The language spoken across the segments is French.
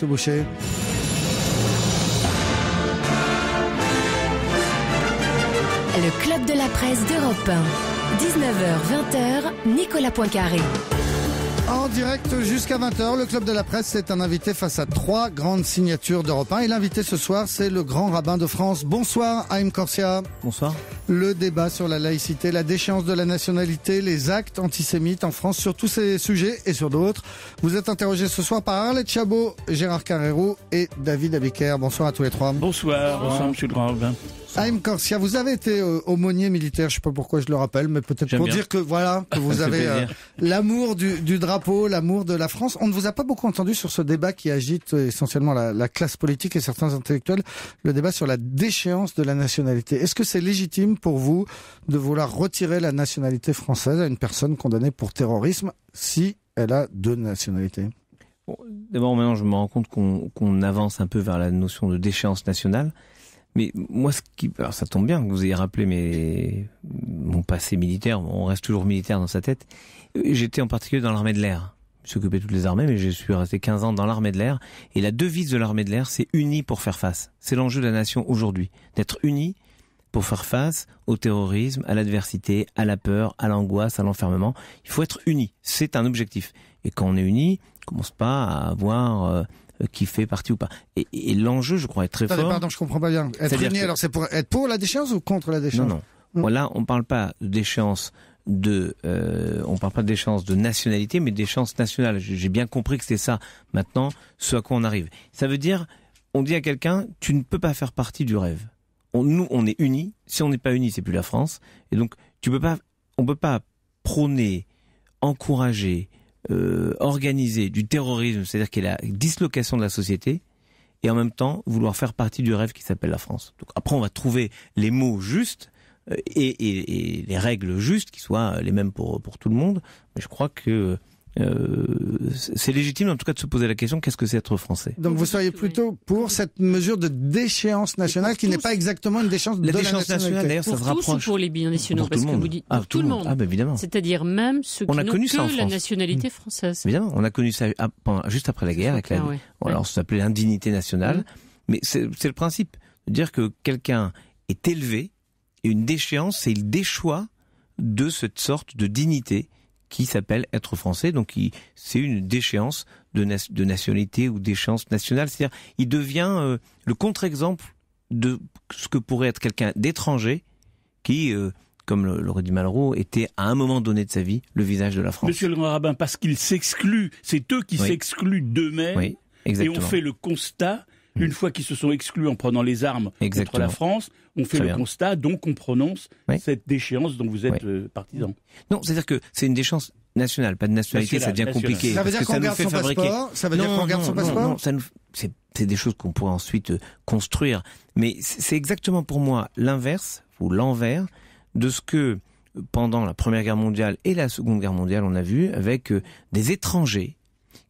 Le Boucher. Le club de la presse d'Europe 1. 19h-20h, Nicolas Poincaré. En direct jusqu'à 20h, le Club de la Presse est un invité face à trois grandes signatures d'Europe 1. Et l'invité ce soir, c'est le grand rabbin de France. Bonsoir, Haïm Corsia. Bonsoir le débat sur la laïcité, la déchéance de la nationalité, les actes antisémites en France sur tous ces sujets et sur d'autres. Vous êtes interrogés ce soir par Arlette Chabot, Gérard Carrero et David Abiker. Bonsoir à tous les trois. Bonsoir, bonsoir, monsieur le grand Robin. Corsia, vous avez été euh, aumônier militaire, je sais pas pourquoi je le rappelle, mais peut-être pour dire que voilà, que vous avez euh, l'amour du, du, drapeau, l'amour de la France. On ne vous a pas beaucoup entendu sur ce débat qui agite euh, essentiellement la, la classe politique et certains intellectuels, le débat sur la déchéance de la nationalité. Est-ce que c'est légitime pour vous de vouloir retirer la nationalité française à une personne condamnée pour terrorisme si elle a deux nationalités D'abord, maintenant, je me rends compte qu'on avance un peu vers la notion de déchéance nationale. Mais moi, ce qui, ça tombe bien que vous ayez rappelé mes, mon passé militaire. On reste toujours militaire dans sa tête. Euh, j'étais en particulier dans l'armée de l'air. Je occupé toutes les armées, mais je suis resté 15 ans dans l'armée de l'air. Et la devise de l'armée de l'air, c'est unie pour faire face. C'est l'enjeu de la nation aujourd'hui. D'être unie pour faire face au terrorisme, à l'adversité, à la peur, à l'angoisse, à l'enfermement. Il faut être uni. C'est un objectif. Et quand on est uni, on commence pas à voir euh, qui fait partie ou pas. Et, l'enjeu, je crois, est très fort. Pardon, je comprends pas bien. Être uni, alors c'est pour être pour la déchéance ou contre la déchéance Non, non. Voilà, on parle pas de déchéance de, euh, on parle pas déchéance de nationalité, mais d'échéance nationale. J'ai bien compris que c'est ça maintenant, ce à quoi on arrive. Ça veut dire, on dit à quelqu'un, tu ne peux pas faire partie du rêve nous, on est unis. Si on n'est pas unis, c'est plus la France. Et donc, tu peux pas, on peut pas prôner, encourager, euh, organiser du terrorisme, c'est-à-dire qu'il y a la dislocation de la société, et en même temps vouloir faire partie du rêve qui s'appelle la France. Donc après, on va trouver les mots justes euh, et, et, les règles justes qui soient les mêmes pour, pour tout le monde. Mais je crois que euh, c'est légitime en tout cas de se poser la question qu'est-ce que c'est être français Donc vous seriez plutôt pour cette mesure de déchéance nationale qui n'est pas exactement une déchéance de la nationale d'ailleurs ça se rapproche pour les biens nationaux parce que vous dites ah, tout, le monde, ah, ben, évidemment. C'est-à-dire même ceux qui n'ont que la nationalité mmh. française. Évidemment, on a connu ça ah, juste après la guerre avec la, s'appelait l'indignité nationale mmh. mais c'est le principe de dire que quelqu'un est élevé et une déchéance c'est il déchoit de cette sorte de dignité qui s'appelle être français. Donc c'est une déchéance de, nationalité ou d'échéance nationale. C'est-à-dire il devient euh, le contre-exemple de ce que pourrait être quelqu'un d'étranger qui... Euh, comme l'aurait dit Malraux, était à un moment donné de sa vie le visage de la France. Monsieur le grand rabbin, parce qu'ils s'excluent, c'est eux qui s'excluent d'eux-mêmes et on fait le constat, une fois qu'ils se sont exclus en prenant les armes contre la France, on fait le constat, donc on prononce cette déchéance dont vous êtes euh, partisan. Non, c'est-à-dire que c'est une déchéance nationale, pas de nationalité, ça devient compliqué. Ça veut dire qu'on garde son passeport Ça veut dire qu'on son passeport c'est des choses qu'on pourrait ensuite euh, construire. Mais c'est exactement pour moi l'inverse, ou l'envers, de ce que euh, pendant la Première Guerre mondiale et la Seconde Guerre mondiale, on a vu avec des étrangers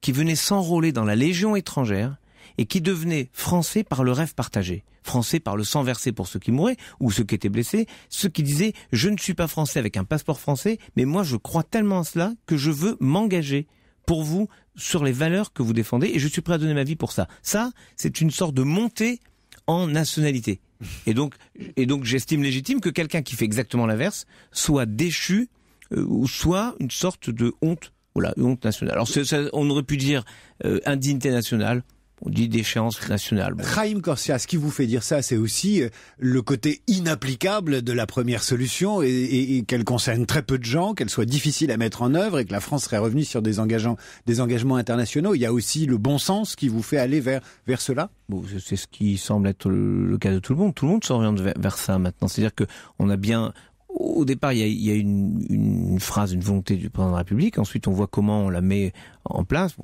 qui venaient s'enrôler dans la Légion étrangère et qui devenait français par le rêve partagé, français par le sang versé pour ceux qui mouraient ou ceux qui étaient blessés, ceux qui disaient je ne suis pas français avec un passeport français, mais moi je crois tellement à cela que je veux m'engager pour vous sur les valeurs que vous défendez et je suis prêt à donner ma vie pour ça. Ça, c'est une sorte de montée en nationalité. Et donc, et donc j'estime légitime que quelqu'un qui fait exactement l'inverse soit déchu euh, ou soit une sorte de honte, voilà, honte nationale. Alors on aurait pu dire euh, indignité nationale on dit d'échéance nationale. Bon. Corsia, ce qui vous fait dire ça, c'est aussi euh, le côté inapplicable de la première solution et, qu'elle concerne très peu de gens, qu'elle soit difficile à mettre en œuvre et que la France serait revenue sur des, engagements, des engagements internationaux. Il y a aussi le bon sens qui vous fait aller vers, vers cela bon, C'est ce qui semble être le, cas de tout le monde. Tout le monde s'oriente vers, vers ça maintenant. C'est-à-dire qu'on a bien au départ, il y a, il y a une, une, phrase, une volonté du président de la République. Ensuite, on voit comment on la met en place.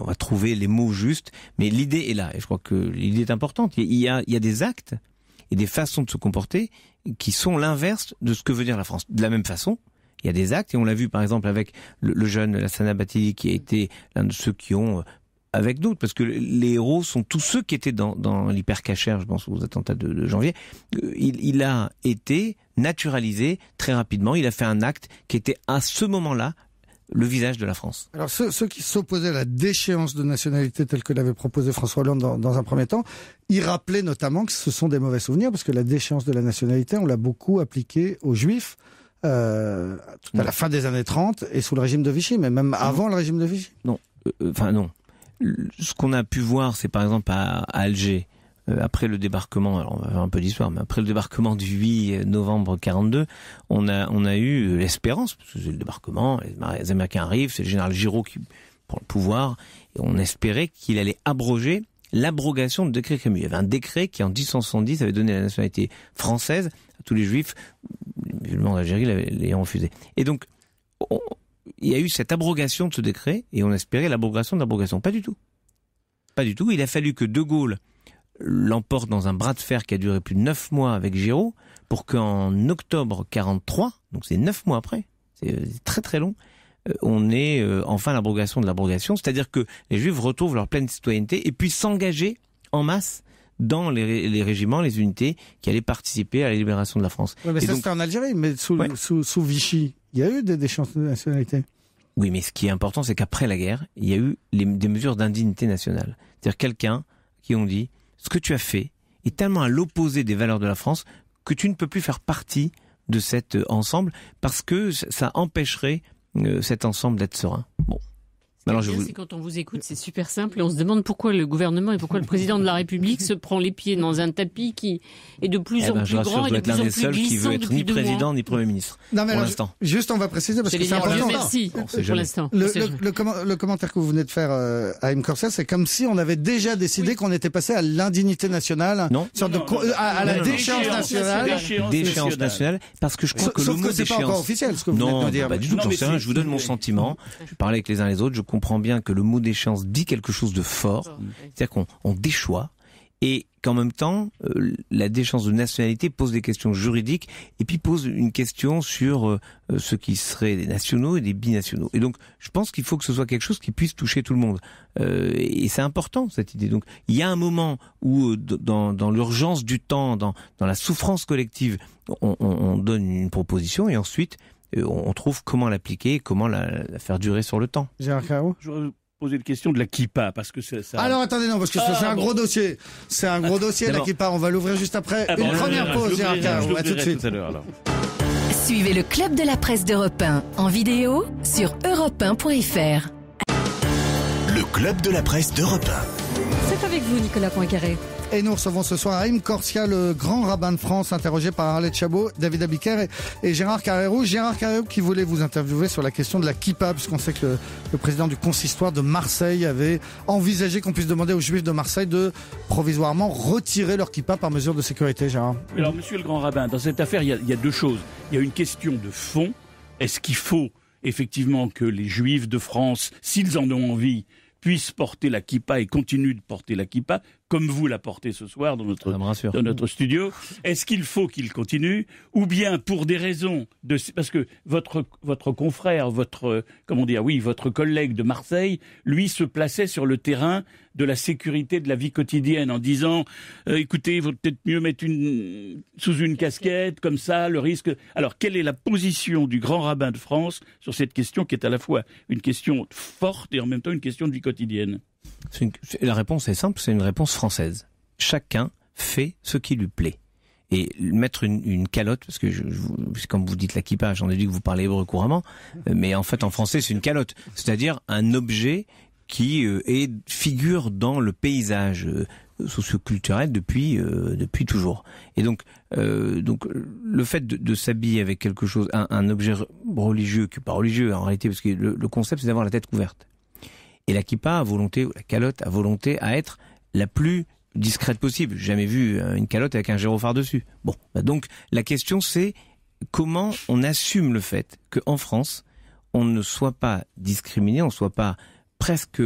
On va trouver les mots justes. Mais l'idée est là. Et je crois que l'idée est importante. Il y, a, il y a des actes et des façons de se comporter qui sont l'inverse de ce que veut dire la France. De la même façon, il y a des actes, et on l'a vu par exemple avec le, jeune Lassana Batili, qui a été l'un de ceux qui ont euh, avec d'autres, parce que les héros sont tous ceux qui étaient dans, dans l'hypercachère, je pense aux attentats de, de janvier. Euh, il, il, a été naturalisé très rapidement. Il a fait un acte qui était à ce moment-là le visage de la France. Alors ceux, qui s'opposaient à la déchéance de nationalité telle que l'avait proposé François Hollande dans, un premier temps, ils rappelaient notamment que ce sont des mauvais souvenirs parce que la déchéance de la nationalité, on l'a beaucoup appliquée aux Juifs euh, à la fin des années 30 et sous le régime de Vichy, mais même avant le régime de Vichy. Non, euh, euh, enfin non. Ce qu'on a pu voir, c'est par exemple à Alger, euh, après le débarquement, alors on va faire un peu d'histoire, mais après le débarquement du 8 euh, novembre 42, on a, on a eu euh, l'espérance, parce que c'est le débarquement, les Américains arrivent, c'est le général Giraud qui prend le pouvoir, et on espérait qu'il allait abroger l'abrogation de décret Camus. Il y avait un décret qui, en 1970 avait donné la nationalité française à tous les juifs, les musulmans d'Algérie l'ayant refusé. Et donc, il y a eu cette abrogation de ce décret, et on espérait l'abrogation de l'abrogation. Pas du tout. Pas du tout. Il a fallu que De Gaulle l'emporte dans un bras de fer qui a duré plus de neuf mois avec Giraud pour qu'en octobre 43, donc c'est neuf mois après, c'est euh, très très long, euh, on est euh, enfin l'abrogation de l'abrogation, c'est-à-dire que les Juifs retrouvent leur pleine citoyenneté et puissent s'engager en masse dans les, les, régiments, les unités qui allaient participer à la libération de la France. Ouais, ça c'était en Algérie, mais sous, sous, Vichy, il y a eu des, des de nationalité. Oui, mais ce qui est important, c'est qu'après la guerre, il y a eu des mesures d'indignité nationale. C'est-à-dire quelqu'un qui on dit, ce que tu as fait est tellement à l'opposé des valeurs de la France que tu ne peux plus faire partie de cet ensemble parce que ça empêcherait euh, cet ensemble d'être serein quand on vous écoute, c'est super simple et on se demande pourquoi le gouvernement et pourquoi le président de la République se prend les pieds dans un tapis qui est de plus eh en ben, plus grand et de plus en plus seuls qui veut être ni président ni premier ministre. pour l'instant. Juste, on va préciser parce que c'est important. Merci. pour l'instant. Le, commentaire que vous venez de faire euh, à M. Corsair, c'est comme si on avait déjà décidé qu'on était passé à l'indignité nationale. Non. à, la déchéance nationale. Déchéance nationale. Parce que je crois que le mot déchéance. c'est pas encore officiel ce que vous venez de dire. Non, Je vous donne mon sentiment. Je parlais avec les uns les autres comprend bien que le mot d'échéance dit quelque chose de fort, c'est-à-dire qu'on déchoit, et qu'en même temps, euh, la déchéance de nationalité pose des questions juridiques et puis pose une question sur euh, euh, ce qui serait des nationaux et des binationaux. Et donc, je pense qu'il faut que ce soit quelque chose qui puisse toucher tout le monde. et c'est important, cette idée. Donc, il y a un moment où, dans, l'urgence du temps, dans, la souffrance collective, on donne une proposition et ensuite, on trouve comment l'appliquer et comment la, faire durer sur le temps. Gérard Carreau poser une question de la kippa parce que c'est… – ça... Alors attendez non parce que c'est ah, un gros dossier. C'est un gros dossier la kippa. On va l'ouvrir juste après ah, une première pause. Gérard Caro. tout de suite. Suivez le club de la presse d'Europe 1 en vidéo sur europe1.fr. Le club de la presse d'Europe 1. C'est avec vous Nicolas Poincaré. Et nous recevons ce soir Haïm Korsia, le grand rabbin de France, interrogé par Arlette Chabot, David Abiker et, Gérard Carrero. Gérard Carrérou qui voulait vous interviewer sur la question de la kippa, puisqu'on sait que le, président du consistoire de Marseille avait envisagé qu'on puisse demander aux juifs de Marseille de provisoirement retirer leur kippa par mesure de sécurité, Gérard. Alors, monsieur le grand rabbin, dans cette affaire, il y il y a deux choses. Il y a une question de fond. Est-ce qu'il faut effectivement que les juifs de France, s'ils en ont envie, puissent porter la kippa et continuent de porter la kippa, comme vous l'apportez ce soir dans notre, ah, notre studio, est-ce qu'il faut qu'il continue ou bien pour des raisons de parce que votre votre confrère, votre comment dire, oui, votre collègue de Marseille, lui se plaçait sur le terrain de la sécurité de la vie quotidienne en disant euh, écoutez, il vaut peut-être mieux mettre une sous une casquette comme ça le risque. Alors, quelle est la position du grand rabbin de France sur cette question qui est à la fois une question forte et en même temps une question de vie quotidienne la réponse est simple, c'est une réponse française. Chacun fait ce qui lui plaît. Et mettre une, calotte, parce que je, comme vous dites l'équipage, on j'en ai dit que vous parlez hébreu couramment, mais en fait en français c'est une calotte, c'est-à-dire un objet qui euh, est, figure dans le paysage euh, socioculturel depuis euh, depuis toujours. Et donc donc le fait de, s'habiller avec quelque chose, un, objet religieux, qui pas religieux en réalité, parce que le concept c'est d'avoir la tête couverte et la KIPA à volonté, ou la calotte a volonté, à être la plus discrète possible. Jamais vu euh, une calotte avec un gyrophare dessus. Bon, bah donc la question c'est comment on assume le fait qu'en France, on ne soit pas discriminé, on ne soit pas presque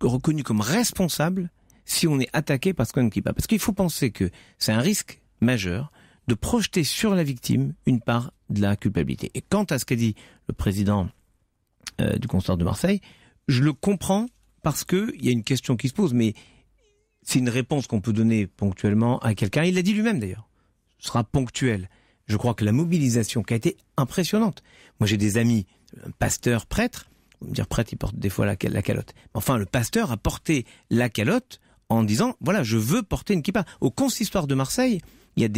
reconnu comme responsable si on est attaqué parce qu'on ne kippa. Parce qu'il faut penser que c'est un risque majeur de projeter sur la victime une part de la culpabilité. Et quant à ce qu'a dit le président euh, du conseil de Marseille, je le comprends parce qu'il y a une question qui se pose, mais c'est une réponse qu'on peut donner ponctuellement à quelqu'un. Il l'a dit lui-même d'ailleurs. Ce sera ponctuel. Je crois que la mobilisation qui a été impressionnante. Moi, j'ai des amis, pasteurs, prêtres. Vous me dire prêtre, il porte des fois la, calotte. Enfin, le pasteur a porté la calotte en disant voilà, je veux porter une kippa. Au consistoire de Marseille, il y a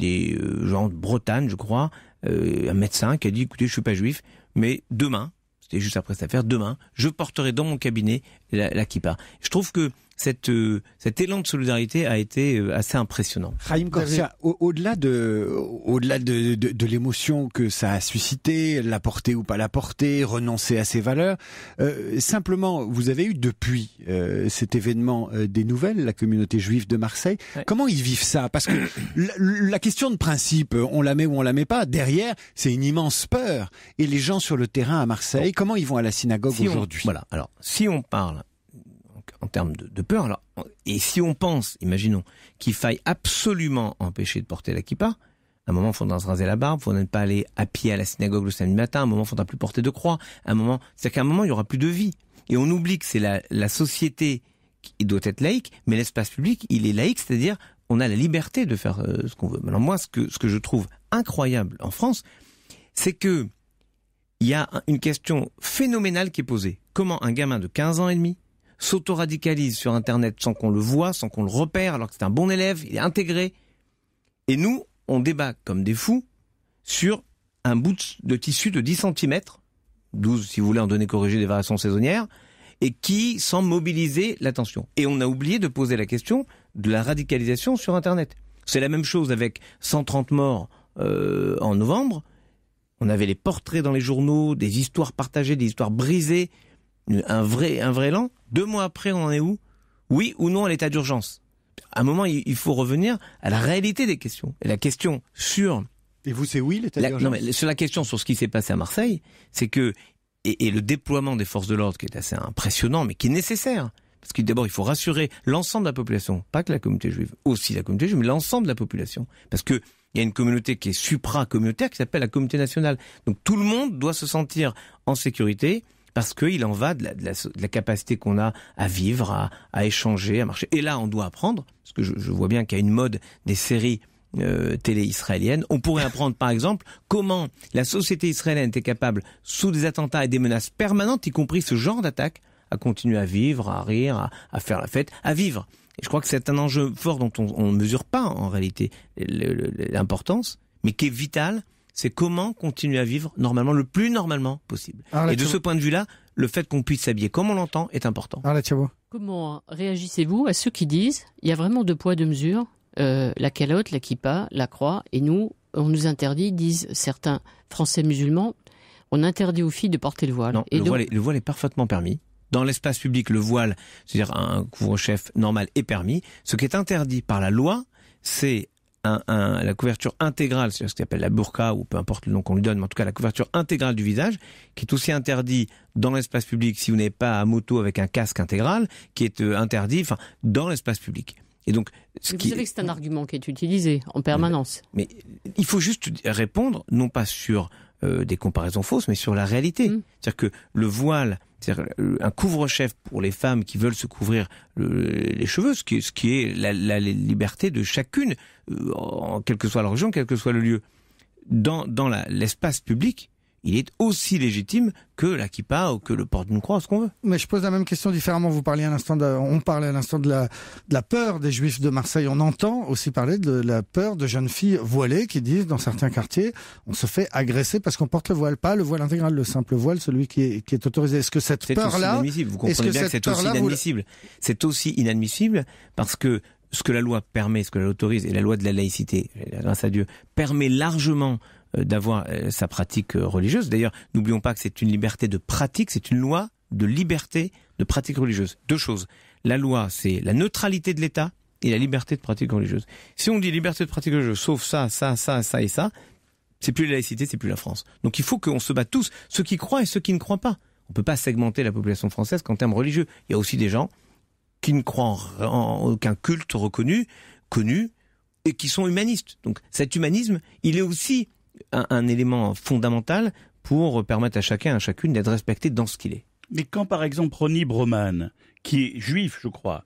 des, euh, gens de Bretagne, je crois, euh, un médecin qui a dit écoutez, je suis pas juif, mais demain, et juste après cette affaire, demain, je porterai dans mon cabinet là qui part. Je trouve que cette, euh, cet élan de solidarité a été euh, assez impressionnant. Raïm Korsia, au-delà de, au-delà de, de, l'émotion que ça a suscité, l'apporter ou pas l'apporter, renoncer à ses valeurs, euh, simplement, vous avez eu depuis euh, cet événement des nouvelles, la communauté juive de Marseille. Comment ils vivent ça Parce que la, question de principe, on la met ou on la met pas, derrière, c'est une immense peur. Et les gens sur le terrain à Marseille, comment ils vont à la synagogue aujourd'hui Voilà. Alors, si on parle en termes de, peur. Alors, et si on pense, imaginons, qu'il faille absolument empêcher de porter la kippa, à un moment, faudra se raser la barbe, faudra ne pas aller à pied à la synagogue le samedi matin, à un moment, faudra plus porter de croix, à un moment, c'est-à-dire qu'à un moment, il y aura plus de vie. Et on oublie que c'est la, société qui doit être laïque, mais l'espace public, il est laïque, c'est-à-dire on a la liberté de faire euh, ce qu'on veut. Maintenant, moi, ce que, ce que je trouve incroyable en France, c'est que il y a une question phénoménale qui est posée. Comment un gamin de 15 ans et demi s'autoradicalise sur Internet sans qu'on le voit, sans qu'on le repère, alors que c'est un bon élève, il est intégré. Et nous, on débat comme des fous sur un bout de tissu de 10 cm, 12 si vous voulez en donner corrigées des variations saisonnières, et qui sans mobiliser l'attention. Et on a oublié de poser la question de la radicalisation sur Internet. C'est la même chose avec 130 morts euh, en novembre. On avait les portraits dans les journaux, des histoires partagées, des histoires brisées un vrai, un vrai élan. Deux mois après, on en est où Oui ou non à l'état d'urgence À un moment, il faut revenir à la réalité des questions. Et la question sur... Et vous, c'est oui l'état d'urgence Non, sur la question sur ce qui s'est passé à Marseille, c'est que... Et, le déploiement des forces de l'ordre, qui est assez impressionnant, mais qui est nécessaire. Parce que d'abord, il faut rassurer l'ensemble de la population, pas que la communauté juive, aussi la communauté juive, mais l'ensemble de la population. Parce que il y a une communauté qui est supra qui s'appelle la communauté nationale. Donc tout le monde doit se sentir en sécurité parce qu'il en va de la, capacité qu'on a à vivre, à, échanger, à marcher. Et là, on doit apprendre, parce que je, vois bien qu'il y a une mode des séries euh, télé israéliennes. On pourrait apprendre, par exemple, comment la société israélienne était capable, sous des attentats et des menaces permanentes, y compris ce genre d'attaque, à continuer à vivre, à rire, à, à faire la fête, à vivre. Et je crois que c'est un enjeu fort dont on ne mesure pas en réalité l'importance, mais qui est vital c'est comment continuer à vivre normalement, le plus normalement possible. et de ce point de vue-là, le fait qu'on puisse s'habiller comme on l'entend est important. comment réagissez-vous à ceux qui disent il y a vraiment deux poids, deux mesures euh, la calotte, la kippa, la croix, et nous, on nous interdit, disent certains Français musulmans, on interdit aux filles de porter le voile. le voile est parfaitement permis dans l'espace public, le voile, c'est-à-dire un couvre-chef normal, est permis. Ce qui est interdit par la loi, c'est un, la couverture intégrale, c'est ce qu'on appelle la burqa ou peu importe le nom qu'on lui donne, mais en tout cas la couverture intégrale du visage, qui est aussi interdit dans l'espace public si vous n'êtes pas à moto avec un casque intégral, qui est euh, interdit enfin, dans l'espace public. Et donc, ce vous qui... savez que c'est un argument qui est utilisé en permanence. mais il faut juste répondre, non pas sur euh, des comparaisons fausses, mais sur la réalité. Mm. C'est-à-dire que le voile, cest euh, un couvre-chef pour les femmes qui veulent se couvrir les cheveux, ce qui, est la, liberté de chacune, euh, quelle que soit la région, quel que soit le lieu. Dans, dans l'espace public, il est aussi légitime que la kippa ou que le port d'une croix, ce qu'on veut. Mais je pose la même question différemment. Vous parliez à l'instant, on parlait à l'instant de la, peur des juifs de Marseille. On entend aussi parler de la peur de jeunes filles voilées qui disent dans certains quartiers, on se fait agresser parce qu'on porte le voile, pas le voile intégral, le simple voile, celui qui est, autorisé. Est-ce que cette peur-là, inadmissible. Vous comprenez bien que, c'est aussi inadmissible. C'est aussi inadmissible parce que ce que la loi permet, ce que l'autorise, et la loi de la laïcité, grâce à Dieu, permet largement euh, d'avoir euh, sa pratique euh, religieuse. D'ailleurs, n'oublions pas que c'est une liberté de pratique, c'est une loi de liberté de pratique religieuse. Deux choses. La loi, c'est la neutralité de l'État et la liberté de pratique religieuse. Si on dit liberté de pratique religieuse, sauf ça, ça, ça, ça et ça, c'est plus la laïcité, c'est plus la France. Donc il faut qu'on se batte tous, ceux qui croient et ceux qui ne croient pas. On ne peut pas segmenter la population française qu'en termes religieux. Il y a aussi des gens qui ne croient en aucun culte reconnu, connu, et qui sont humanistes. Donc cet humanisme, il est aussi un, élément fondamental pour permettre à chacun, à chacune d'être respecté dans ce qu'il est. Mais quand par exemple Ronnie Broman, qui est juif je crois,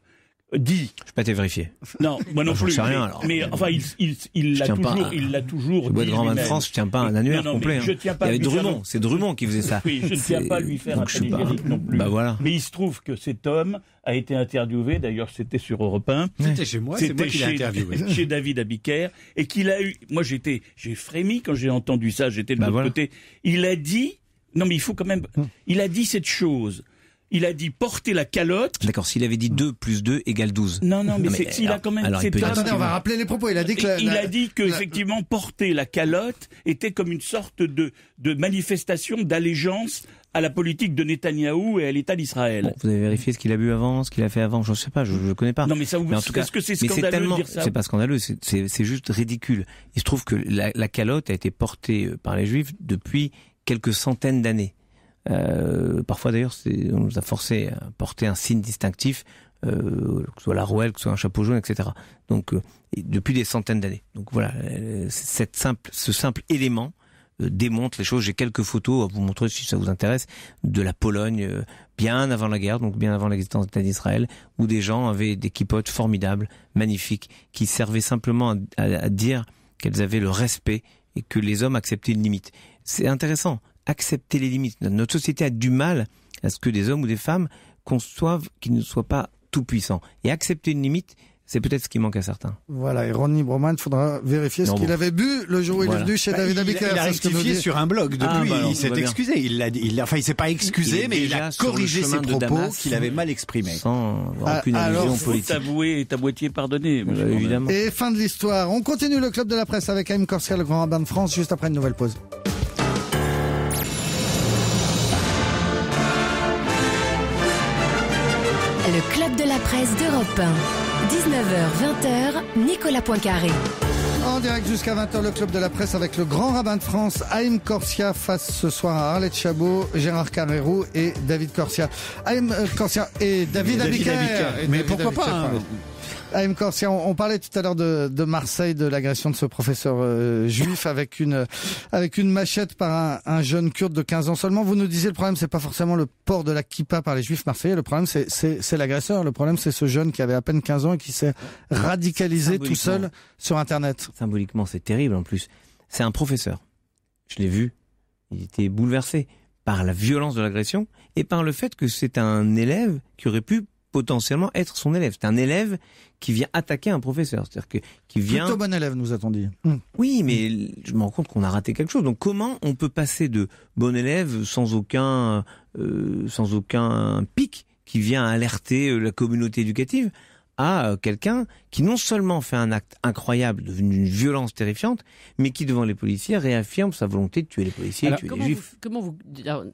dit. Je pas été vérifié. Non, moi non, plus. Sais rien, alors. Mais, enfin, il il il l'a toujours, il l'a toujours. Le dit Grand de France, je tiens pas un annuaire complet. Hein. Je tiens pas. Il y avait Drummond, c'est Drummond qui faisait ça. Oui, je ne tiens pas à lui faire un panégyrique non plus. Bah voilà. Mais il se trouve que cet homme a été interviewé. D'ailleurs, c'était sur Europe 1. C'était chez moi. C'était moi qui Chez David Abiker et qu'il a eu. Moi, j'étais, j'ai frémi quand j'ai entendu ça. J'étais de bah, l'autre côté. Il a dit. Non, mais il faut quand même. Hum. Il a dit cette chose il a dit porter la calotte. D'accord, s'il avait dit 2 plus 2 égale 12. Non, non, mais, il a quand même. Alors attendez, on va rappeler les propos. Il a dit que. effectivement, porter la calotte était comme une sorte de, manifestation d'allégeance à la politique de Netanyahou et à l'État d'Israël. vous avez vérifié ce qu'il a bu avant, ce qu'il a fait avant, je ne sais pas, je ne connais pas. Non, mais ça vous. Est-ce que c'est scandaleux de dire ça C'est pas scandaleux, c'est juste ridicule. Il se trouve que la calotte a été portée euh, par les Juifs depuis quelques centaines d'années. Euh, parfois d'ailleurs, on nous a forcé à porter un signe distinctif, euh, que ce soit la rouelle, que ce soit un chapeau jaune, etc. Donc euh, depuis des centaines d'années. Donc voilà, cette simple, ce simple élément démontre les choses. J'ai quelques photos à vous montrer si ça vous intéresse de la Pologne bien avant la guerre, donc bien avant l'existence d'Israël, où des gens avaient des kippotes formidables, magnifiques, qui servaient simplement à dire qu'elles avaient le respect et que les hommes acceptaient une limite. C'est intéressant accepter les limites. Notre société a du mal à ce que des hommes ou des femmes conçoivent qu'ils ne soient pas tout puissants. Et accepter une limite, c'est peut-être ce qui manque à certains. Voilà, et Ronnie Broman, il faudra vérifier ce qu'il avait bu le jour où il est venu chez bah, David Abicard. Il, a rectifié sur un blog depuis, ah, bah il s'est bah excusé. Il l'a. il enfin, il s'est pas excusé, mais il a corrigé ses propos qu'il avait mal exprimés. Sans ah, aucune allusion politique. Taboué, moitié pardonné, évidemment. Et fin de l'histoire. On continue le club de la presse avec Aïm Corsair, le grand rabbin de France, juste après une nouvelle pause. 19h, 20 Nicolas En direct jusqu'à 20h, le club de la presse avec le grand rabbin de France, Haïm Corsia, face ce soir à Arlette Chabot, Gérard Camero et David Corsia. Haïm euh, Corsia et David, David Mais pourquoi pas hein, Corsia, on, parlait tout à l'heure de, Marseille, de l'agression de ce professeur euh, juif avec une, avec une machette par un, jeune kurde de 15 ans seulement. Vous nous disiez le problème, c'est pas forcément le port de la kippa par les juifs marseillais. Le problème, c'est l'agresseur. Le problème, c'est ce jeune qui avait à peine 15 ans et qui s'est radicalisé tout seul sur Internet. Symboliquement, c'est terrible en plus. C'est un professeur. Je l'ai vu. Il était bouleversé par la violence de l'agression et par le fait que c'est un élève qui aurait pu potentiellement être son élève. C'est un élève qui vient attaquer un professeur, c'est-à-dire que qui vient. Plutôt bon élève, nous a-t-on dit. Hum. Oui, mais je me rends compte qu'on a raté quelque chose. Donc comment on peut passer de bon élève sans aucun euh, sans aucun pic qui vient alerter euh, la communauté éducative à euh, quelqu'un qui non seulement fait un acte incroyable devenu une violence terrifiante, mais qui devant les policiers réaffirme sa volonté de tuer les policiers, Alors, tuer les juifs. comment vous,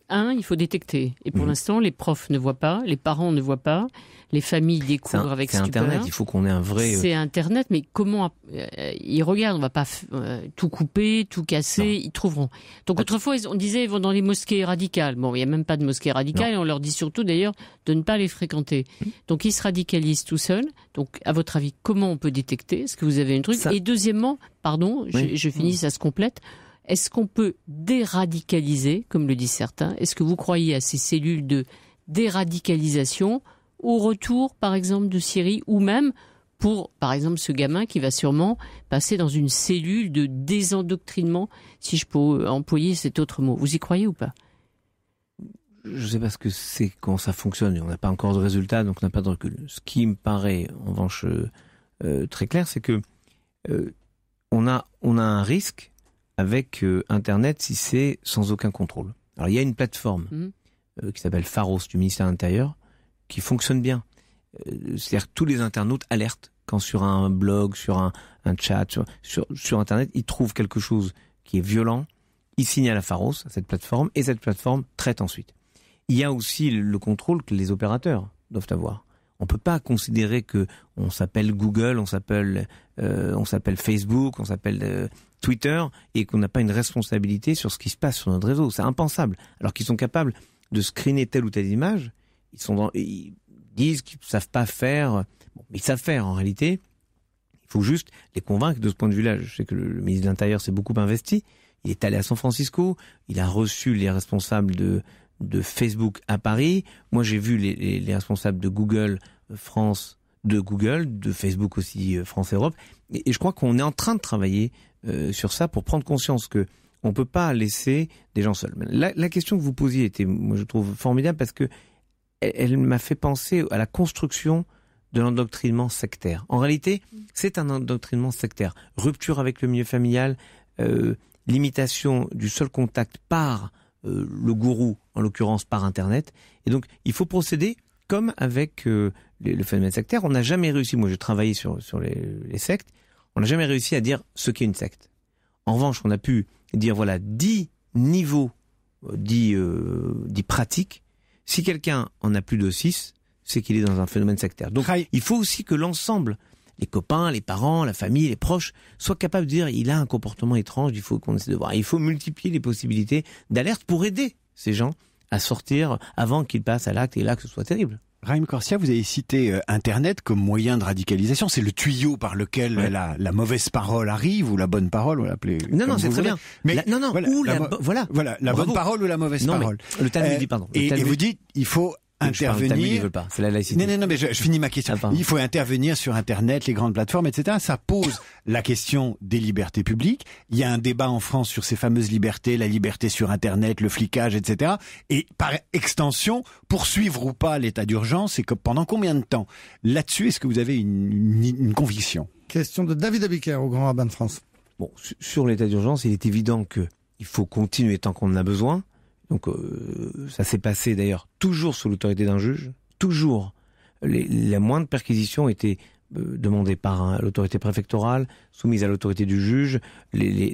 un, il faut détecter. Et pour mhm. l'instant, les profs ne voient pas, les parents ne voient pas, les familles découvrent un, avec C'est Internet, il faut qu'on ait un vrai. Euh, c'est Internet, mais comment euh, ils regardent On va pas euh, tout couper, tout casser. Ils trouveront. Donc autrefois, on disait ils vont dans les mosquées radicales. Bon, il n'y a même pas de mosquées radicales. Et on leur dit surtout d'ailleurs de ne pas les fréquenter. Mhm. Donc ils se radicalisent tout seuls. Donc à votre avis, comment comment on peut détecter Est-ce que vous avez un truc Et deuxièmement, pardon, je, finis, ça se complète. Est-ce qu'on peut déradicaliser, comme le disent certains Est-ce que vous croyez à ces cellules de déradicalisation au retour, par exemple, de Syrie ou même pour, par exemple, ce gamin qui va sûrement passer dans une cellule de désendoctrinement, si je peux employer cet autre mot. Vous y croyez ou pas Je ne sais pas ce que c'est, quand ça fonctionne. On n'a pas encore de résultat, donc on n'a pas de recul. Ce qui me paraît, en revanche, euh, euh, très clair, c'est que euh, on a, on a un risque avec euh, Internet si c'est sans aucun contrôle. Alors il y a une plateforme mhm. qui s'appelle Pharos du ministère de l'Intérieur qui fonctionne bien. C'est-à-dire tous les internautes alertent quand sur un blog, sur un, chat, sur, sur, Internet, ils trouvent quelque chose qui est violent, ils signalent à Pharos, à cette plateforme, et cette plateforme traite ensuite. Il y a aussi le contrôle que les opérateurs doivent avoir. On peut pas considérer que on s'appelle Google, on s'appelle, euh, on s'appelle Facebook, on s'appelle euh, Twitter et qu'on n'a pas une responsabilité sur ce qui se passe sur notre réseau. C'est impensable. Alors qu'ils sont capables de screener telle ou telle image, ils sont disent qu'ils savent pas faire. Bon, ils savent faire en réalité. Il faut juste les convaincre de ce point de vue-là. Je sais que le ministre de l'Intérieur s'est beaucoup investi. Il est allé à San Francisco. Il a reçu les responsables de de Facebook à Paris. Moi, j'ai vu les, responsables de Google euh, France, de Google, de Facebook aussi euh, France Europe. Et, je crois qu'on est en train de travailler euh, sur ça pour prendre conscience que on peut pas laisser des gens seuls. La, question que vous posiez était, moi, je trouve formidable parce que e-, elle, m'a fait penser à la construction de l'endoctrinement sectaire. En réalité, c'est un endoctrinement sectaire. Rupture avec le milieu familial, limitation du seul contact par euh, le gourou, en l'occurrence par Internet. Et donc, il faut procéder comme avec euh, le phénomène sectaire. On n'a jamais réussi, moi j'ai travaillé sur, les, sectes, on n'a jamais réussi à dire ce qu'est une secte. En revanche, on a pu dire, voilà, dix niveaux, euh, dix, pratiques. Si quelqu'un en a plus de six, c'est qu'il est dans un phénomène sectaire. Donc, il faut aussi que l'ensemble les copains, les parents, la famille, les proches, soient capables de dire il a un comportement étrange, il faut qu'on essaie de voir. il faut multiplier les possibilités d'alerte pour aider ces gens à sortir avant qu'ils passent à l'acte et là que ce soit terrible. Raim Corsia, vous avez cité euh, Internet comme moyen de radicalisation. C'est le tuyau par lequel euh, la, mauvaise parole arrive, ou la bonne parole, on l'appelait. Non, non, c'est très bien. Mais non, non, voilà, ou la, voilà. la bonne parole ou la mauvaise parole. le Talmud euh, pardon. et, vous dites, il faut intervenir. Non, non, non, mais je, finis ma question. il faut intervenir sur Internet, les grandes plateformes, etc. Ça pose la question des libertés publiques. Il y a un débat en France sur ces fameuses libertés, la liberté sur Internet, le flicage, etc. Et par extension, poursuivre ou pas l'état d'urgence et que pendant combien de temps Là-dessus, est-ce que vous avez une, conviction Question de David Abiker au Grand Rabbin de France. Bon, sur l'état d'urgence, il est évident que il faut continuer tant qu'on en a besoin. Donc euh, ça s'est passé d'ailleurs toujours sous l'autorité d'un juge, toujours. Les, la moindre perquisition était euh, demandée par l'autorité préfectorale, soumise à l'autorité du juge. Les,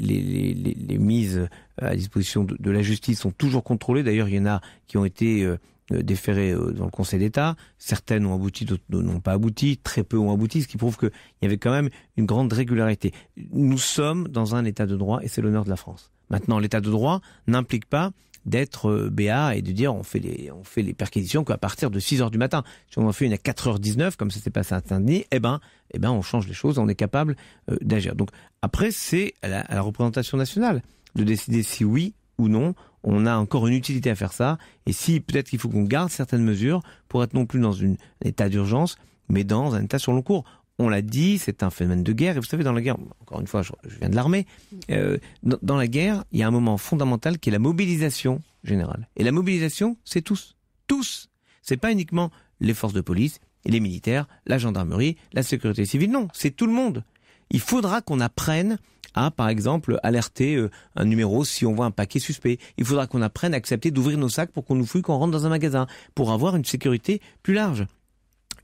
mises à disposition de, la justice sont toujours contrôlées. D'ailleurs, il y en a qui ont été euh, euh, déférées dans le Conseil d'État. Certaines ont abouti, d'autres n'ont pas abouti. Très peu ont abouti, ce qui prouve qu'il y avait quand même une grande régularité. Nous sommes dans un État de droit et c'est l'honneur de la France. Maintenant, l'État de droit n'implique pas d'être euh, BA et de dire on fait les, on fait les perquisitions qu'à partir de 6 h du matin. Si on en fait une à 4h19, comme ça s'est passé à Saint-Denis, eh ben, eh ben, on change les choses, on est capable euh, d'agir. Donc après, c'est à, la représentation nationale de décider si oui ou non on a encore une utilité à faire ça et si peut-être qu'il faut qu'on garde certaines mesures pour être non plus dans un état d'urgence, mais dans un état sur long cours on l'a dit, c'est un phénomène de guerre. Et vous savez, dans la guerre, encore une fois, je, viens de l'armée, mm. euh, dans, la guerre, il y a un moment fondamental qui est la mobilisation générale. Et la mobilisation, c'est tous. Tous. C'est pas uniquement les forces de police, les militaires, la gendarmerie, la sécurité civile. Non, c'est tout le monde. Il faudra qu'on apprenne à, par exemple, alerter euh, un numéro si on voit un paquet suspect. Il faudra qu'on apprenne à accepter d'ouvrir nos sacs pour qu'on nous fouille, qu'on rentre dans un magasin, pour avoir une sécurité plus large.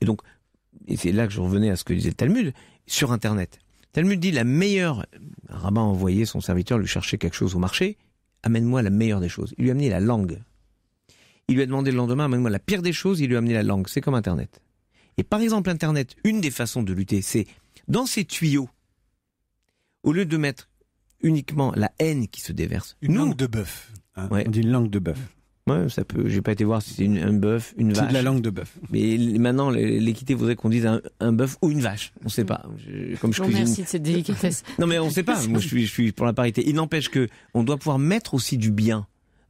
Et donc, et c'est là que je revenais à ce que disait Talmud, sur Internet. Talmud dit la meilleure. Rabbin envoyait envoyé son serviteur lui chercher quelque chose au marché. Amène-moi la meilleure des choses. Il lui a amené la langue. Il lui a demandé le lendemain, amène-moi la pire des choses. Il lui a amené la langue. C'est comme Internet. Et par exemple, Internet, une des façons de lutter, c'est dans ces tuyaux, au lieu de mettre uniquement la haine qui se déverse. Une langue de bœuf. Hein. On dit une langue de bœuf. Ouais, ça peut. J'ai pas été voir si c'est un bœuf, une vache. de la langue de bœuf. Mais maintenant, l'équité voudrait qu'on dise un, bœuf ou une vache. On sait pas. Je, comme je cuisine... merci de cette délicatesse. non, mais on sait pas. Moi, je suis, pour la parité. Il n'empêche que on doit pouvoir mettre aussi du bien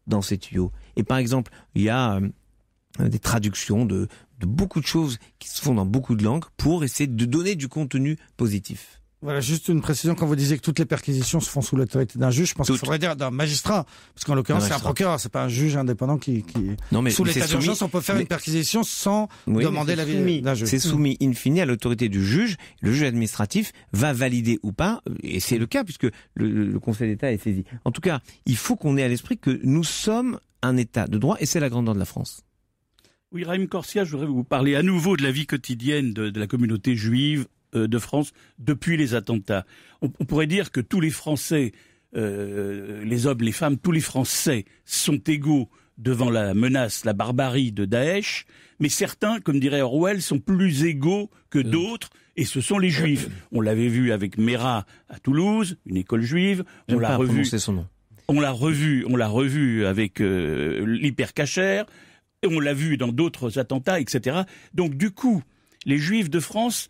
dans ces tuyaux. Et par exemple, il y a euh, des traductions de beaucoup de choses qui se font dans beaucoup de langues pour essayer de donner du contenu positif. Voilà, juste une précision. Quand vous disiez que toutes les perquisitions se font sous l'autorité d'un juge, je pense qu'il faudrait dire d'un magistrat. Parce qu'en l'occurrence, c'est un procureur, c'est pas un juge indépendant qui. qui... Non, mais, sous l'état d'urgence, on peut faire une perquisition sans demander l'avis d'un juge. C'est soumis in fine à l'autorité du juge. Le juge administratif va valider ou pas. Et c'est le cas puisque le, Conseil d'État est saisi. En tout cas, il faut qu'on ait à l'esprit que nous sommes un État de droit et c'est la grandeur de la France. Oui, Raïm Corsia, je voudrais vous parler à nouveau de la vie quotidienne de la communauté juive euh, de France depuis les attentats. On, pourrait dire que tous les Français, euh, les hommes, les femmes, tous les Français sont égaux devant la menace, la barbarie de Daesh, mais certains, comme dirait Orwell, sont plus égaux que euh. d'autres, et ce sont les juifs. On l'avait vu avec Mera à Toulouse, une école juive, on l'a revu. On l'a revu, on l'a revu avec l'Hypercacher, l'hypercachère, on l'a vu dans d'autres attentats, etc. Donc du coup, les juifs de France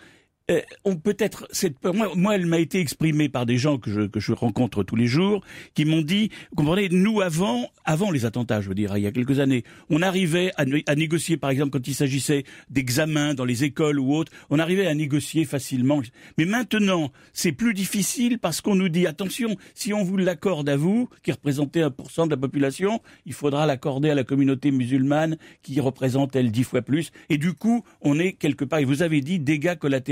euh, on peut être. Moi, moi, elle m'a été exprimée par des gens que je, que je rencontre tous les jours, qui m'ont dit, vous comprenez, nous avant, avant les attentats, je veux dire, il y a quelques années, on arrivait à, négocier, par exemple, quand il s'agissait d'examens dans les écoles ou autres, on arrivait à négocier facilement. Mais maintenant, c'est plus difficile parce qu'on nous dit, attention, si on vous l'accorde à vous, qui représentez 1% de la population, il faudra l'accorder à la communauté musulmane, qui représente elle dix fois plus, et du coup, on est quelque part. Et vous avez dit dégâts collatéraux.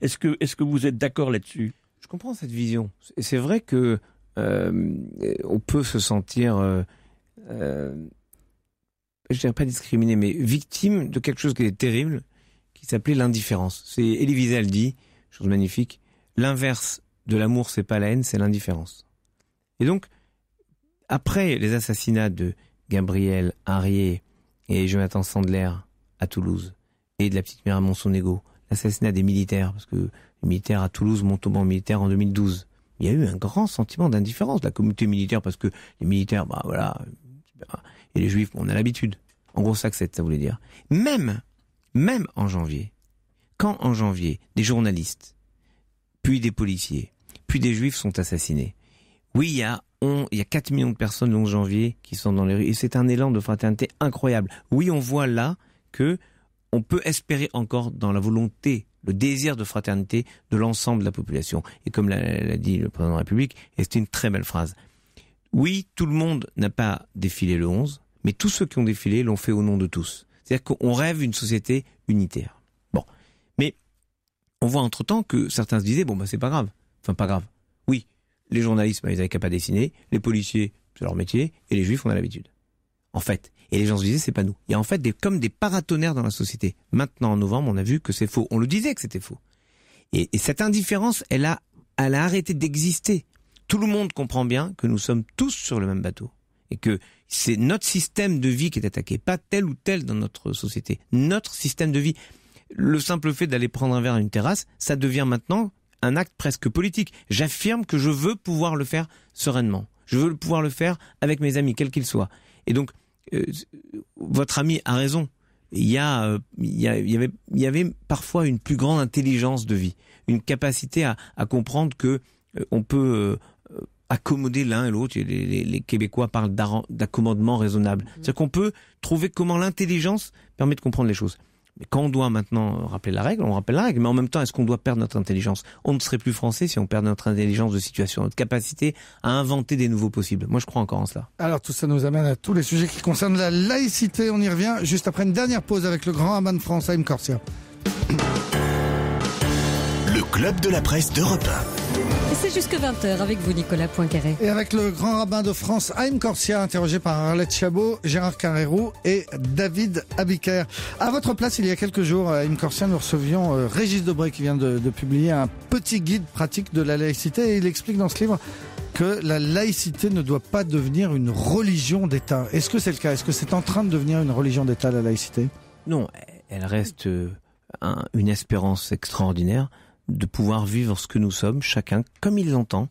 Est-ce que, est-ce que vous êtes d'accord là-dessus Je comprends cette vision. Et c'est vrai que euh, on peut se sentir, je euh, ne euh, je dirais pas discriminé, mais victime de quelque chose qui est terrible, qui s'appelait l'indifférence. C'est Elie Wiesel dit, chose magnifique, l'inverse de l'amour, c'est pas la haine, c'est l'indifférence. Et donc, après les assassinats de Gabriel Harrier et Jonathan Sandler à Toulouse et de la petite mère à Monsonego, l'assassinat des militaires, parce que les militaires à Toulouse, banc militaire en 2012, il y a eu un grand sentiment d'indifférence de la communauté militaire, parce que les militaires, bah voilà, et les juifs, on a l'habitude. En gros, ça que ça voulait dire. Même, même en janvier, quand en janvier, des journalistes, puis des policiers, puis des juifs sont assassinés, oui, il y a on, il y a 4 millions de personnes le janvier qui sont dans les rues. Et c'est un élan de fraternité incroyable. Oui, on voit là que on peut espérer encore dans la volonté, le désir de fraternité de l'ensemble de la population. Et comme l'a dit le président de la République, et c'est une très belle phrase, oui, tout le monde n'a pas défilé le 11, mais tous ceux qui ont défilé l'ont fait au nom de tous. C'est-à-dire qu'on rêve une société unitaire. Bon. Mais on voit entre-temps que certains se disaient, bon, bah, c'est pas grave. Enfin, pas grave. Oui, les journalistes, ils n'avaient qu'à pas dessiner, les policiers, c'est leur métier, et les juifs, on a l'habitude. En fait, et les gens se disaient, c'est pas nous. Il y a en fait des, comme des paratonnerres dans la société. Maintenant, en novembre, on a vu que c'est faux. On le disait que c'était faux. Et, cette indifférence, elle a, elle a arrêté d'exister. Tout le monde comprend bien que nous sommes tous sur le même bateau. Et que c'est notre système de vie qui est attaqué, pas tel ou tel dans notre société. Notre système de vie. Le simple fait d'aller prendre un verre à une terrasse, ça devient maintenant un acte presque politique. J'affirme que je veux pouvoir le faire sereinement. Je veux pouvoir le faire avec mes amis, quels qu'ils soient. Et donc, euh, votre ami a raison. Il y, avait, parfois une plus grande intelligence de vie, une capacité à, comprendre que euh, on peut euh, accommoder l'un et l'autre. Les, les, Québécois parlent d'accommodement raisonnable. Mhm. cest qu'on peut trouver comment l'intelligence permet de comprendre les choses. Mais quand on doit maintenant rappeler la règle, on rappelle la règle. Mais en même temps, est-ce qu'on doit perdre notre intelligence On ne serait plus français si on perd notre intelligence de situation, notre capacité à inventer des nouveaux possibles. Moi, je crois encore en cela. Alors, tout ça nous amène à tous les sujets qui concernent la laïcité. On y revient juste après une dernière pause avec le grand France, Aim Corsia. Le club de la presse d'Europe c'est jusque 20h avec vous, Nicolas Poincaré. Et avec le grand rabbin de France, Haïm Corsia, interrogé par Arlette Chabot, Gérard Carrérou et David Abiker. À votre place, il y a quelques jours, Haïm Corsia, nous recevions euh, Régis Debray qui vient de, publier un petit guide pratique de la laïcité et il explique dans ce livre que la laïcité ne doit pas devenir une religion d'État. Est-ce que c'est le cas Est-ce que c'est en train de devenir une religion d'État, la laïcité Non, elle reste euh, une espérance extraordinaire de pouvoir vivre ce que nous sommes, chacun comme il l'entend,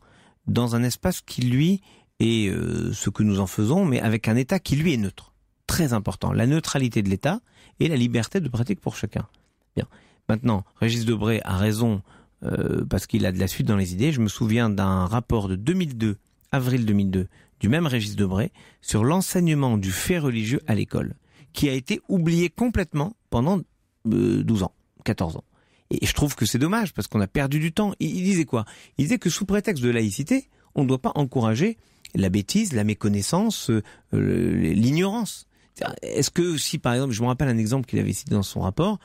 dans un espace qui lui est euh, ce que nous en faisons, mais avec un État qui lui est neutre. Très important, la neutralité de l'État et la liberté de pratique pour chacun. Bien. Maintenant, Régis Debray a raison euh, parce qu'il a de la suite dans les idées. Je me souviens d'un rapport de 2002, avril 2002, du même Régis Debray sur l'enseignement du fait religieux à l'école, qui a été oublié complètement pendant 12 euh, ans, 14 ans. Et je trouve que c'est dommage parce qu'on a perdu du temps. Il, disait quoi Il disait que sous prétexte de laïcité, on ne doit pas encourager la bêtise, la méconnaissance, euh, l'ignorance. Est-ce que si, par exemple, je me rappelle un exemple qu'il avait cité dans son rapport,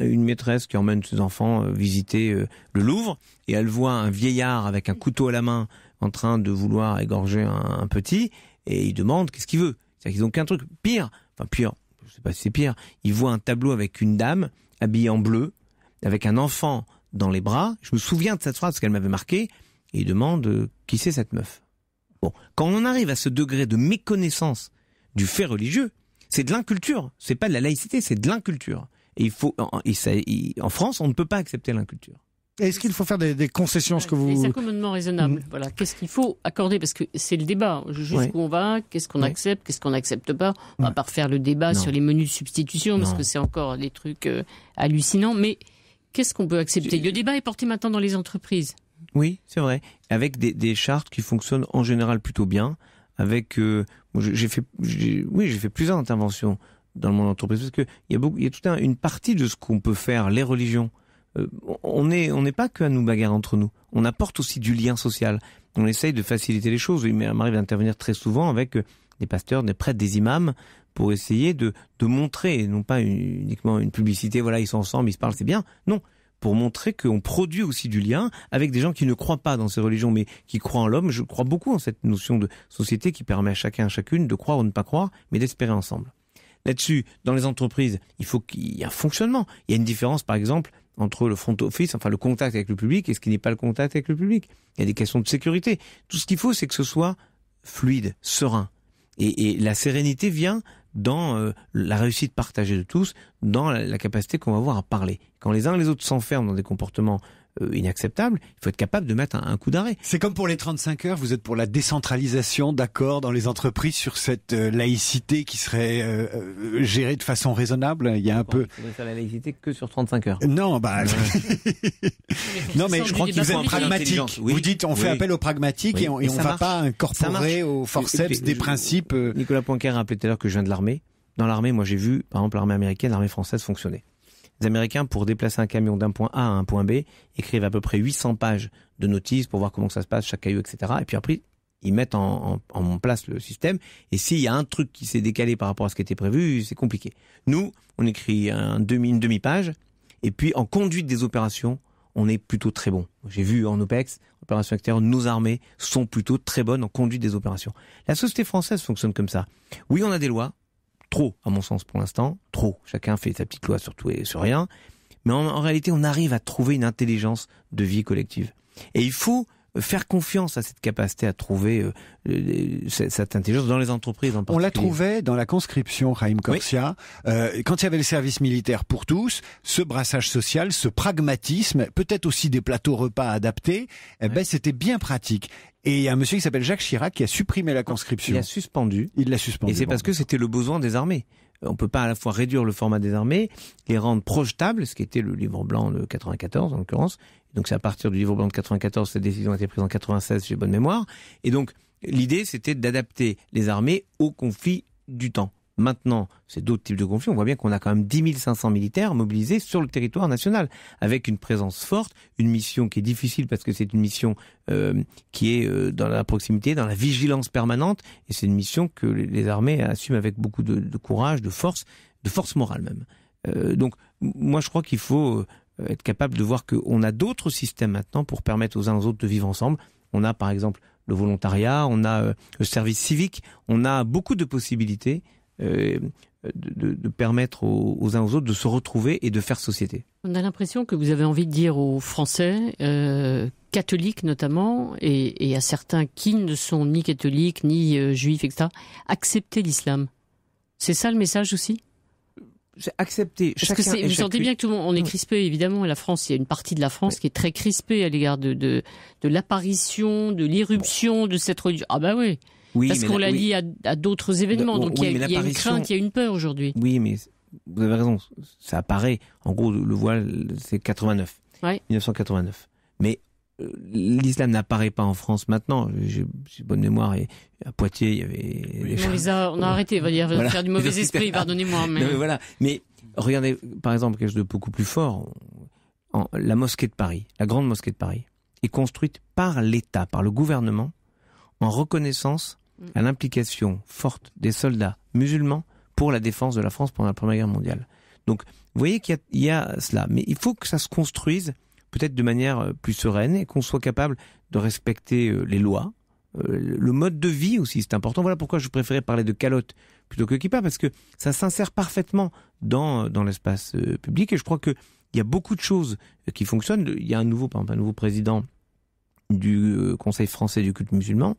une maîtresse qui emmène ses enfants euh, visiter euh, le Louvre et elle voit un vieillard avec un couteau à la main en train de vouloir égorger un, petit et il demande qu'est-ce qu'il veut. C'est-à-dire qu'ils ont qu'un truc pire, enfin pire, je sais pas si c'est pire, ils voient un tableau avec une dame habillée en bleu avec un enfant dans les bras. Je me souviens de cette phrase parce qu'elle m'avait marqué. Et il demande euh, qui c'est cette meuf. Bon, quand on arrive à ce degré de méconnaissance du fait religieux, c'est de l'inculture. C'est pas de la laïcité, c'est de l'inculture. Et il faut, en, en France, on ne peut pas accepter l'inculture. Est-ce qu'il faut faire des, des concessions ce que vous... Des accommodements raisonnables. Mm. Voilà. Qu'est-ce qu'il faut accorder Parce que c'est le débat. Jusqu'où on va Qu'est-ce qu'on accepte Qu'est-ce qu'on n'accepte pas On ne va pas refaire le débat sur les menus de substitution, parce que c'est encore des trucs euh, hallucinants. Mais Qu'est-ce qu'on peut accepter Le débat est porté maintenant dans les entreprises. Oui, c'est vrai. Avec des, chartes qui fonctionnent en général plutôt bien. Avec, euh, j'ai fait, oui, j'ai fait plusieurs interventions dans le monde entreprise parce que il y a beaucoup, il y a toute une partie de ce qu'on peut faire, les religions. Euh, on n'est on n'est pas que à nous bagarrer entre nous. On apporte aussi du lien social. On essaye de faciliter les choses. Il m'arrive d'intervenir très souvent avec euh, des pasteurs, des prêtres, des imams, pour essayer de, de montrer, non pas uniquement une publicité, voilà, ils sont ensemble, ils se parlent, c'est bien. Non, pour montrer qu'on produit aussi du lien avec des gens qui ne croient pas dans ces religions, mais qui croient en l'homme. Je crois beaucoup en cette notion de société qui permet à chacun, à chacune de croire ou ne pas croire, mais d'espérer ensemble. Là-dessus, dans les entreprises, il faut qu'il y ait un fonctionnement. Il y a une différence, par exemple, entre le front office, enfin le contact avec le public, et ce qui n'est pas le contact avec le public. Il y a des questions de sécurité. Tout ce qu'il faut, c'est que ce soit fluide, serein, et, la sérénité vient dans euh, la réussite partagée de tous, dans la, la capacité qu'on va avoir à parler. Quand les uns et les autres s'enferment dans des comportements euh, inacceptable, il faut être capable de mettre un, coup d'arrêt. C'est comme pour les 35 heures, vous êtes pour la décentralisation, d'accord, dans les entreprises sur cette euh, laïcité qui serait euh, gérée de façon raisonnable. Il y a un peu. On faire la laïcité que sur 35 heures. Non, bah. non, mais je crois que vous êtes pragmatique. Vous dites, on fait appel aux pragmatiques et on ne va pas incorporer au forceps des principes. Nicolas Poincaré a rappelé tout à l'heure que je viens de l'armée. Dans l'armée, moi j'ai vu, par exemple, l'armée américaine, l'armée française fonctionner. Les Américains, pour déplacer un camion d'un point A à un point B, écrivent à peu près 800 pages de notices pour voir comment ça se passe, chaque caillou, etc. Et puis après, ils mettent en, place le système. Et s'il y a un truc qui s'est décalé par rapport à ce qui était prévu, c'est compliqué. Nous, on écrit un une demi-page. Et puis, en conduite des opérations, on est plutôt très bon. J'ai vu en OPEX, opération extérieure, nos armées sont plutôt très bonnes en conduite des opérations. La société française fonctionne comme ça. Oui, on a des lois, Trop, à mon sens, pour l'instant. Trop. Chacun fait sa petite loi sur tout et sur rien. Mais en, en réalité, on arrive à trouver une intelligence de vie collective. Et il faut faire confiance à cette capacité à trouver euh, cette intelligence dans les entreprises en On la trouvait dans la conscription, Raïm Korsia. Euh, quand il y avait le service militaire pour tous, ce brassage social, ce pragmatisme, peut-être aussi des plateaux repas adaptés, eh ben, c'était bien pratique. Et il y a un monsieur qui s'appelle Jacques Chirac qui a supprimé la conscription. Il l'a suspendu. Il l'a suspendu. Et c'est parce que c'était le besoin des armées on peut pas à la fois réduire le format des armées, les rendre projetables, ce qui était le livre blanc de 94 en l'occurrence. Donc c'est à partir du livre blanc de 94 cette décision a été prise en 96, j'ai bonne mémoire. Et donc l'idée c'était d'adapter les armées au conflit du temps. Maintenant, c'est d'autres types de conflits. On voit bien qu'on a quand même 10 500 militaires mobilisés sur le territoire national, avec une présence forte, une mission qui est difficile parce que c'est une mission euh, qui est euh, dans la proximité, dans la vigilance permanente, et c'est une mission que les armées assument avec beaucoup de, courage, de force, de force morale même. Euh, donc, moi, je crois qu'il faut être capable de voir qu'on a d'autres systèmes maintenant pour permettre aux uns aux autres de vivre ensemble. On a, par exemple, le volontariat, on a le service civique, on a beaucoup de possibilités euh, de, de, permettre aux, uns aux autres de se retrouver et de faire société. On a l'impression que vous avez envie de dire aux Français, euh, catholiques notamment, et, à certains qui ne sont ni catholiques, ni euh, juifs, etc., accepter l'islam. C'est ça le message aussi accepter. Parce que vous sentez bien que tout le monde, on est crispé évidemment. La France, il y a une partie de la France qui est très crispée à l'égard de de l'apparition, de l'irruption de cette religion. Ah bah oui parce qu'on la, dit à, d'autres événements. Bah, Donc il y a, une crainte, il y a une peur aujourd'hui. Oui, mais vous avez raison, ça apparaît. En gros, le voile, c'est 89, 1989. Mais euh, l'islam n'apparaît pas en France maintenant. J'ai bonne mémoire. Et à Poitiers, il y avait. on, a, on, a, arrêté, on va dire, faire du mauvais esprit, pardonnez-moi. Mais... voilà. Mais regardez, par exemple, quelque chose de beaucoup plus fort. la mosquée de Paris, la grande mosquée de Paris, est construite par l'État, par le gouvernement, en reconnaissance Mm. à l'implication forte des soldats musulmans pour la défense de la France pendant la Première Guerre mondiale. Donc, vous voyez qu'il y, a cela, mais il faut que ça se construise peut-être de manière euh, plus sereine et qu'on soit capable de respecter euh, les lois, euh, le mode de vie aussi, c'est important. Voilà pourquoi je préférais parler de calotte plutôt que kippa, parce que ça s'insère parfaitement dans, dans l'espace public et je crois qu'il y a beaucoup de choses qui fonctionnent. Il y a un nouveau, un nouveau président du Conseil français du culte musulman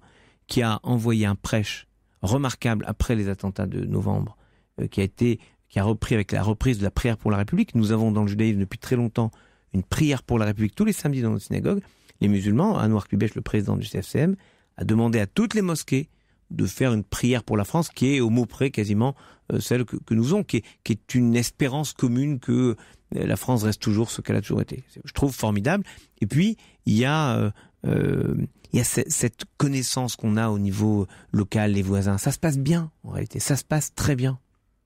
qui a envoyé un prêche remarquable après les attentats de novembre, euh, qui a été, qui a repris avec la reprise de la prière pour la République. Nous avons dans le judaïsme depuis très longtemps une prière pour la République tous les samedis dans nos synagogues. Les musulmans, Anouar Kubesh, le président du CFCM, a demandé à toutes les mosquées de faire une prière pour la France qui est au mot près quasiment euh, celle que, nous avons, qui est, une espérance commune que euh, la France reste toujours ce qu'elle a toujours été. Je trouve formidable. Et puis, il y a euh, il y a cette connaissance qu'on a au niveau local, les voisins. Ça se passe bien, en réalité. Ça se passe très bien.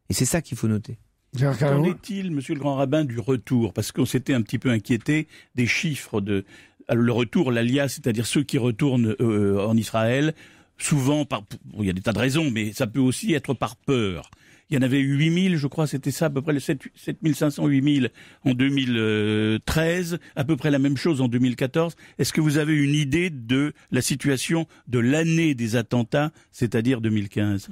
Et c'est ça qu'il faut noter. Qu'en est-il, monsieur le grand rabbin, du retour Parce qu'on s'était un petit peu inquiété des chiffres de le retour, l'alias, c'est-à-dire ceux qui retournent euh, en Israël, souvent il y a des tas de raisons, mais ça peut aussi être par peur. Il y en avait 8000, je crois, c'était ça, à peu près les 7500, 8000 en 2013, à peu près la même chose en 2014. Est-ce que vous avez une idée de la situation de l'année des attentats, c'est-à-dire 2015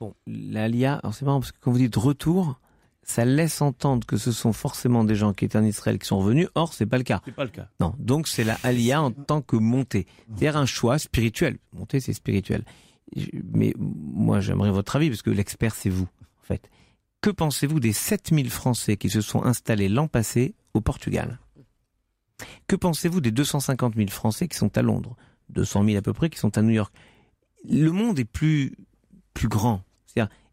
Bon, l'ALIA, alors c'est marrant parce que quand vous dites retour, ça laisse entendre que ce sont forcément des gens qui étaient en Israël qui sont revenus. Or, c'est pas le cas. C'est pas le cas. Non. Donc, c'est la alia en tant que montée. C'est-à-dire un choix spirituel. Montée, c'est spirituel. Mais moi, j'aimerais votre avis parce que l'expert, c'est vous. Que pensez-vous des 7000 Français qui se sont installés l'an passé au Portugal Que pensez-vous des 250 000 Français qui sont à Londres 200 000 à peu près qui sont à New York Le monde est plus, plus grand.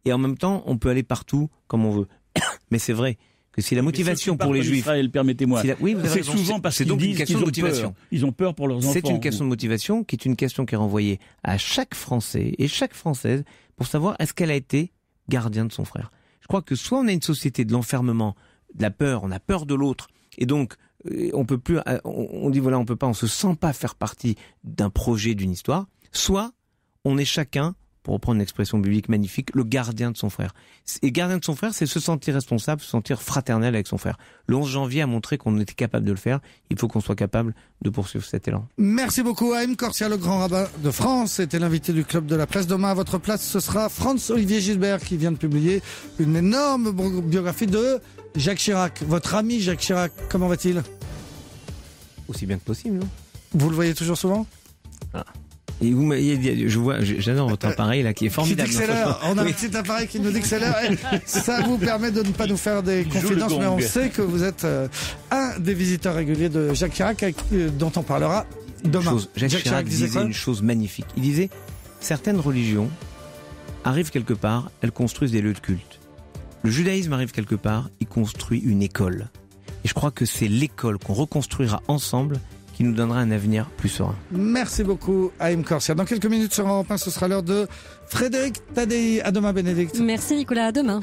Et en même temps, on peut aller partout comme on veut. Mais c'est vrai que si la motivation pour les juifs. permettez-moi. c'est souvent parce qu'ils disent qu'ils ont motivation. Ils ont peur pour leurs enfants. C'est une question de motivation qui est une question qui est renvoyée à chaque Français et chaque Française pour savoir est-ce qu'elle a été gardien de son frère. Je crois que soit on a une société de l'enfermement, de la peur, on a peur de l'autre, et donc euh, on peut plus, euh, on dit voilà, on peut pas, on se sent pas faire partie d'un projet, d'une histoire. Soit on est chacun pour reprendre une expression biblique magnifique, le gardien de son frère. Et gardien de son frère, c'est se sentir responsable, se sentir fraternel avec son frère. Le 11 janvier a montré qu'on était capable de le faire. Il faut qu'on soit capable de poursuivre cet élan. Merci beaucoup, M. Corsia, le grand rabbin de France, était l'invité du Club de la Place. Demain, à votre place, ce sera Franz-Olivier Gilbert qui vient de publier une énorme biographie de Jacques Chirac. Votre ami Jacques Chirac, comment va-t-il Aussi bien que possible, Vous le voyez toujours souvent ah. Et vous je vois, j'adore votre appareil là qui est formidable. on a un petit appareil qui nous décélère. ça vous permet de ne pas nous faire des confidences, mais on sait que vous êtes euh, un des visiteurs réguliers de Jacques Chirac, euh, dont on parlera demain. Jacques, Chirac, disait une chose magnifique. Il disait certaines religions arrivent quelque part, elles construisent des lieux de culte. Le judaïsme arrive quelque part, il construit une école. Et je crois que c'est l'école qu'on reconstruira ensemble qui nous donnera un avenir plus serein. Merci beaucoup, Aïm Corsia. Dans quelques minutes sur Europe 1, ce sera l'heure de Frédéric Tadei. À demain, Bénédicte. Merci, Nicolas. À demain.